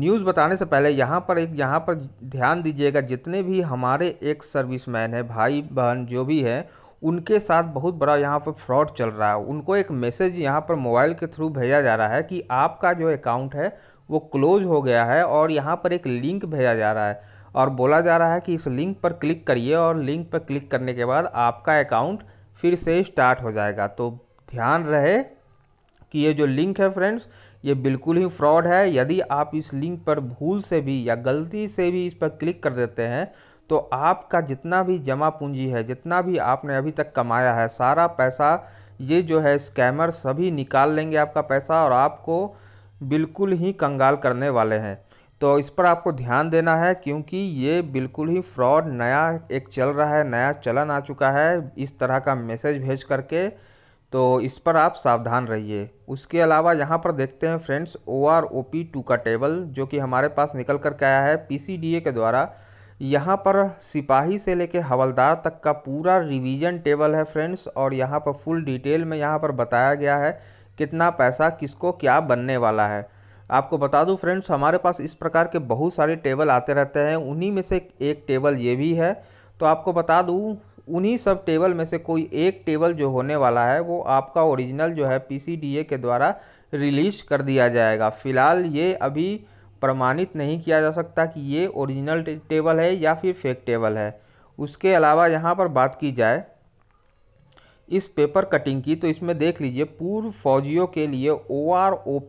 news बताने से पहले यहाँ पर एक यहाँ पर ध्यान दीजिएगा जितने भी हमारे एक सर्विसमैन है भाई बहन जो भी है उनके साथ बहुत बड़ा यहाँ पर फ्रॉड चल रहा है उनको एक मैसेज यहाँ पर मोबाइल के थ्रू भेजा जा रहा है कि आपका जो अकाउंट है वो क्लोज हो गया है और यहाँ पर एक लिंक भेजा जा रहा है और बोला जा रहा है कि इस लिंक पर क्लिक करिए और लिंक पर क्लिक करने के बाद आपका अकाउंट फिर से स्टार्ट हो जाएगा तो ध्यान रहे कि ये जो लिंक है फ्रेंड्स ये बिल्कुल ही फ्रॉड है यदि आप इस लिंक पर भूल से भी या गलती से भी इस पर क्लिक कर देते हैं तो आपका जितना भी जमा पूंजी है जितना भी आपने अभी तक कमाया है सारा पैसा ये जो है स्कैमर सभी निकाल लेंगे आपका पैसा और आपको बिल्कुल ही कंगाल करने वाले हैं तो इस पर आपको ध्यान देना है क्योंकि ये बिल्कुल ही फ्रॉड नया एक चल रहा है नया चलन आ चुका है इस तरह का मैसेज भेज करके तो इस पर आप सावधान रहिए उसके अलावा यहाँ पर देखते हैं friends O R O P two का टेबल जो कि हमारे पास निकल कर के आया है पी सी डी ए के द्वारा यहाँ पर सिपाही से लेकर हवलदार तक का पूरा रिवीजन टेबल है फ्रेंड्स और यहाँ पर फुल डिटेल में यहाँ पर बताया गया है कितना पैसा किसको क्या बनने वाला है आपको बता दूँ फ्रेंड्स हमारे पास इस प्रकार के बहुत सारे टेबल आते रहते हैं उन्हीं में से एक टेबल ये भी है तो आपको बता दूँ उन्हीं सब टेबल में से कोई एक टेबल जो होने वाला है वो आपका ओरिजिनल जो है पीसीडीए के द्वारा रिलीज कर दिया जाएगा फिलहाल ये अभी प्रमाणित नहीं किया जा सकता कि ये ओरिजिनल टेबल है या फिर फेक टेबल है उसके अलावा यहाँ पर बात की जाए इस पेपर कटिंग की तो इसमें देख लीजिए पूर्व फौजियों के लिए ओ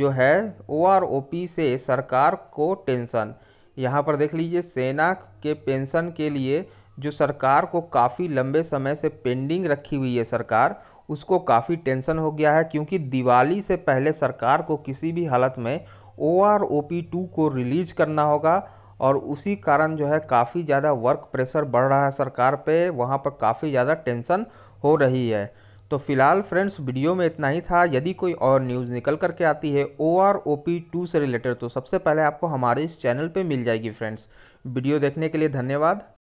जो है ओ से सरकार को टेंशन यहाँ पर देख लीजिए सेना के पेंशन के लिए जो सरकार को काफ़ी लंबे समय से पेंडिंग रखी हुई है सरकार उसको काफ़ी टेंशन हो गया है क्योंकि दिवाली से पहले सरकार को किसी भी हालत में O R O P two को रिलीज करना होगा और उसी कारण जो है काफ़ी ज़्यादा वर्क प्रेशर बढ़ रहा है सरकार पे वहाँ पर काफ़ी ज़्यादा टेंशन हो रही है तो फिलहाल फ्रेंड्स वीडियो में इतना ही था यदि कोई और न्यूज़ निकल करके आती है O R O P two से रिलेटेड तो सबसे पहले आपको हमारे इस चैनल पर मिल जाएगी फ्रेंड्स वीडियो देखने के लिए धन्यवाद